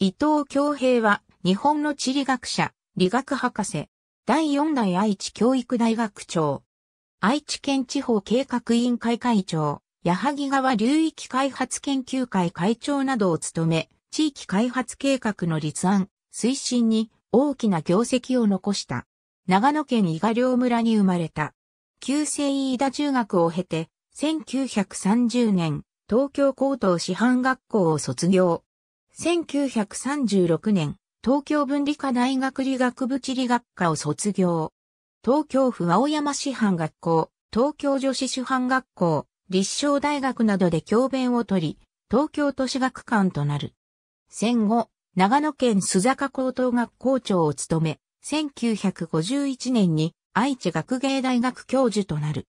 伊藤京平は、日本の地理学者、理学博士、第四代愛知教育大学長、愛知県地方計画委員会会長、矢作川流域開発研究会会長などを務め、地域開発計画の立案、推進に大きな業績を残した。長野県伊賀両村に生まれた。旧制飯田中学を経て、1930年、東京高等師範学校を卒業。1936年、東京文理科大学理学部地理学科を卒業。東京府青山市藩学校、東京女子師範学校、立正大学などで教鞭を取り、東京都市学館となる。戦後、長野県須坂高等学校長を務め、1951年に愛知学芸大学教授となる。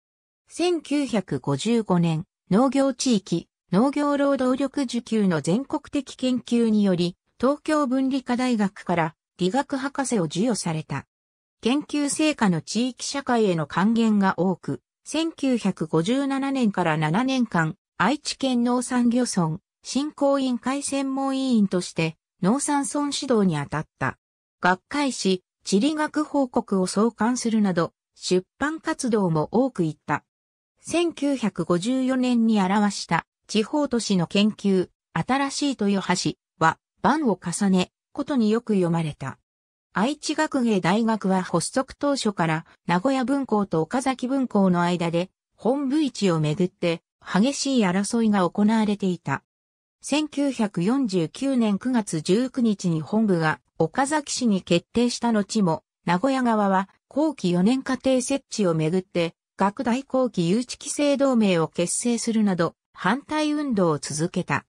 1955年、農業地域、農業労働力受給の全国的研究により、東京文理科大学から理学博士を授与された。研究成果の地域社会への還元が多く、1957年から7年間、愛知県農産漁村振興委員会専門委員として農産村指導に当たった。学会誌、地理学報告を創刊するなど、出版活動も多く行った。1954年に表した地方都市の研究、新しい豊橋は、番を重ね、ことによく読まれた。愛知学芸大学は発足当初から名古屋分校と岡崎分校の間で本部市をめぐって激しい争いが行われていた。1949年9月19日に本部が岡崎市に決定した後も名古屋側は後期4年課程設置をめぐって学大後期誘致規制同盟を結成するなど反対運動を続けた。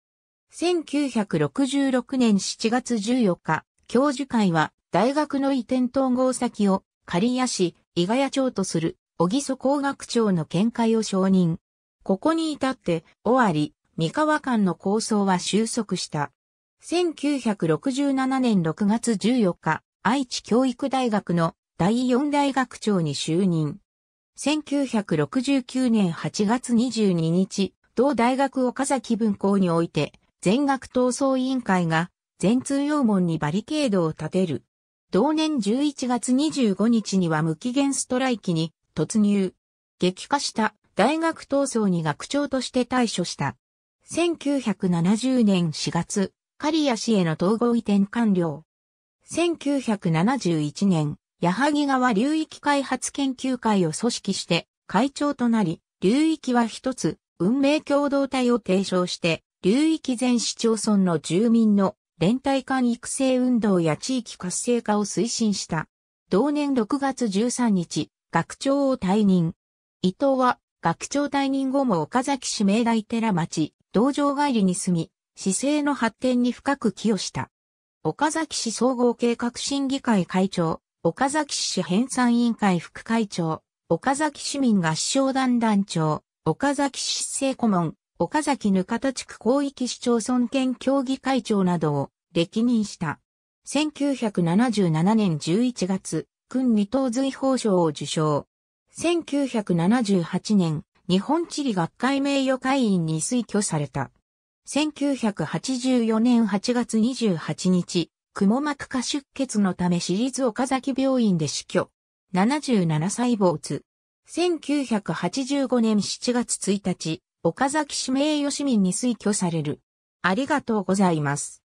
1966年7月14日、教授会は大学の移転統合先を刈谷市、伊賀谷町とする、小木曽工学長の見解を承認。ここに至って、尾張、三河間の構想は収束した。1967年6月14日、愛知教育大学の第四大学長に就任。1969年8月22日、同大学岡崎分校において、全学闘争委員会が、全通用門にバリケードを立てる。同年11月25日には無期限ストライキに突入。激化した大学闘争に学長として対処した。1970年4月、刈谷市への統合移転完了。1971年、矢作川流域開発研究会を組織して会長となり、流域は一つ、運命共同体を提唱して、流域全市町村の住民の連帯感育成運動や地域活性化を推進した。同年6月13日、学長を退任。伊藤は、学長退任後も岡崎市明大寺町、道場帰りに住み、市政の発展に深く寄与した。岡崎市総合計画審議会会長、岡崎市編纂委員会副会長、岡崎市民合唱団団長、岡崎市政顧問、岡崎ぬかた地区広域市町村県協議会長などを歴任した。1977年11月、君二等随法賞を受賞。1978年、日本地理学会名誉会員に推挙された。1984年8月28日、蜘も膜下出血のため私立岡崎病院で死去。77歳没。1985年7月1日、岡崎市名誉市民に推挙される。ありがとうございます。